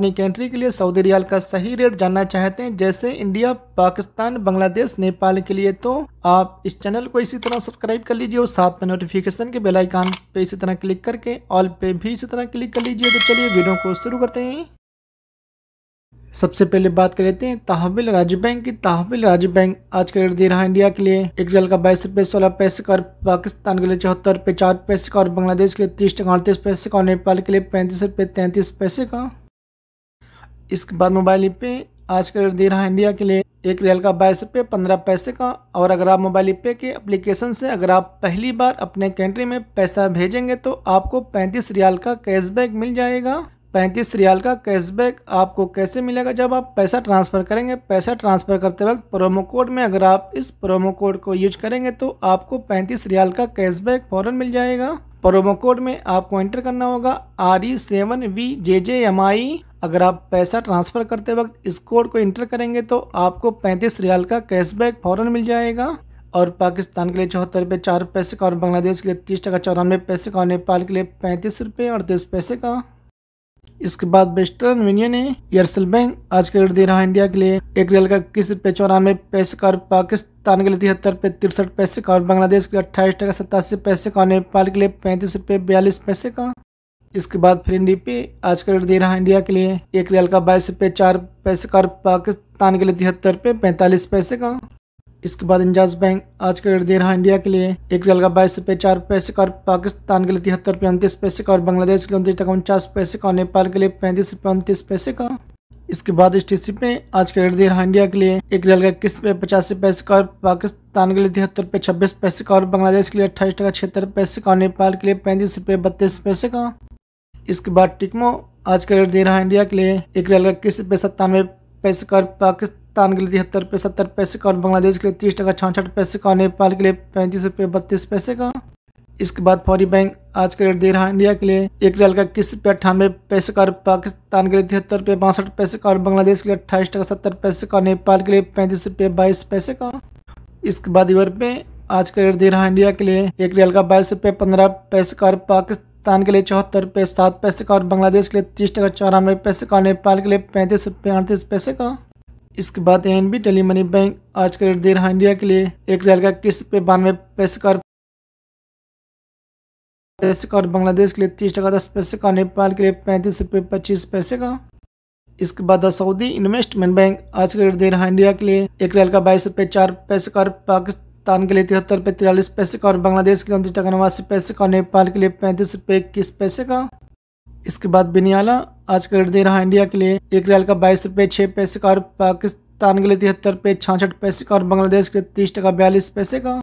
अपनी कंट्री के लिए सऊदी रियाल का सही रेट जानना चाहते हैं जैसे इंडिया पाकिस्तान बांग्लादेश नेपाल के लिए तो आप इस चैनल को इसी तरह सब्सक्राइब कर लीजिए और साथ में नोटिफिकेशन के बेल आइकन पे इसी तरह क्लिक करके ऑल पे भी इसी तरह क्लिक कर लीजिए तो चलिए वीडियो को शुरू करते हैं सबसे पहले बात कर लेते हैं तहविल राज्य बैंक की तहविल राज्य बैंक आज का रेट दे रहा है इंडिया के लिए एक रियल का बाईस रुपये सोलह पैसे का और पाकिस्तान के लिए चौहत्तर रुपये चार पैसे का और बांग्लादेश के लिए तीस टका अड़तीस पैसे का और नेपाल के लिए पैंतीस रुपये तैंतीस पैसे का इसके बाद मोबाइल पे आज का रेट दे रहा है इंडिया के लिए एक रियल का बाईस रुपये पंद्रह पैसे का और अगर आप मोबाइल पे के एप्लीकेशन से अगर आप पहली बार अपने कंट्री में पैसा भेजेंगे तो आपको पैंतीस रियाल का कैशबैक मिल जाएगा पैंतीस रियाल का कैशबैक आपको कैसे मिलेगा जब आप पैसा ट्रांसफ़र करेंगे पैसा ट्रांसफ़र करते वक्त प्रोमो कोड में अगर आप इस प्रोमो कोड को यूज करेंगे तो आपको पैंतीस रियाल का कैशबैक फ़ौरन मिल जाएगा प्रोमो कोड में आपको एंटर करना होगा R E seven V J J M I अगर आप पैसा ट्रांसफ़र करते वक्त इस कोड को इंटर करेंगे तो आपको पैंतीस रियाल का कैशबैक फ़ौरन मिल जाएगा और पाकिस्तान के लिए चौहत्तर रुपये चार पैसे का और बांग्लादेश के लिए तीस टका चौरानवे पैसे का और नेपाल के लिए पैंतीस रुपये अड़तीस पैसे का इसके बाद वेस्टर्न यूनियन ने एयरसेल बैंक आज के रेट दे रहा है इंडिया के लिए एक रियल का इक्कीस रुपये चौरानवे पैसे का और पाकिस्तान के लिए तिहत्तर रुपये तिरसठ पैसे का और बांग्लादेश के लिए अट्ठाईस टका सतासी पैसे का और नेपाल के लिए पैंतीस रुपये बयालीस पैसे का इसके बाद फिर इंडी पे आज का रेट दे रहा है इंडिया के लिए एक रियल का बाईस रुपये चार पैसे का पाकिस्तान के लिए तिहत्तर रुपये पैंतालीस पैसे का इसके बाद इंजाज बैंक आज का रेट दे रहा है इंडिया के लिए एक रियल का बाईस रुपये चार पैसे का पाकिस्तान के लिए तिहत्तर रुपये उनतीस पैसे का और बांग्लादेश के लिए उनतीस टका उनचास पैसे का नेपाल के लिए पैंतीस रुपये उनतीस पैसे का इसके बाद एस टी पे आज का रेट दे रहा इंडिया के लिए एक रियल का किस्त पे पचासी पैसे का और पाकिस्तान के लिए तिहत्तर रुपये छब्बीस पैसे का और बांग्लादेश के लिए अट्ठाईस टका छिहत्तर पैसे का और नेपाल के लिए पैंतीस रुपये बत्तीस पैसे का इसके बाद टिकमो आज का रेट दे रहा है इंडिया के लिए एक रियल का इक्कीस रुपये सत्तानवे पैसे का पाकिस्तान के लिए तिहत्तर रुपये सत्तर पैसे का और बांग्लादेश के लिए तीस टका छाछठ पैसे का नेपाल के लिए पैंतीस रुपये बत्तीस पैसे का इसके बाद फौरी बैंक आज का रेट दे रहा है इंडिया के लिए एक रियल का किस रुपये अट्ठानवे पैसे का पाकिस्तान के लिए तिहत्तर रुपये बासठ पैसे का और बांग्लादेश के लिए अट्ठाईस टका सत्तर पैसे का नेपाल के लिए पैंतीस रुपये बाईस पैसे का इसके बाद यूरोप में आज का रेट दे रहा है इंडिया के लिए एक रियल का बाईस रुपये पंद्रह पैसे का पाकिस्तान पाकिस्तान के लिए चौहत्तर रुपये सात पैसे का और बांग्लादेश के लिए तीस टका चौरानवे पैसे का नेपाल के लिए पैंतीस रुपये अड़तीस पैसे का इसके बाद N B tele money bank आज के रेट दे रहा इंडिया के लिए एक रियाल का इक्कीस रुपये बानवे पैसे का पैसे का और बांग्लादेश के लिए तीस टका दस पैसे का नेपाल के लिए पैंतीस रुपये पच्चीस पैसे का इसके बाद सऊदी इन्वेस्टमेंट बैंक आज के रेट दे रहा इंडिया के लिए एक रियाल का बाईस रुपये चार पैसे का और पाकिस्तान पाकिस्तान के लिए तिहत्तर रुपये तिरालीस पैसे का और बांग्लादेश के लिए उनतीस टका नवासी पैसे का नेपाल के लिए पैंतीस रुपये इक्कीस पैसे का इसके बाद बिनियाला आज का रेट दे रहा है इंडिया के लिए एक रियाल का बाईस रुपये छः पैसे का और पाकिस्तान के लिए तिहत्तर रुपये छाछठ पैसे का और बांग्लादेश के लिए तीस टका बयालीस पैसे का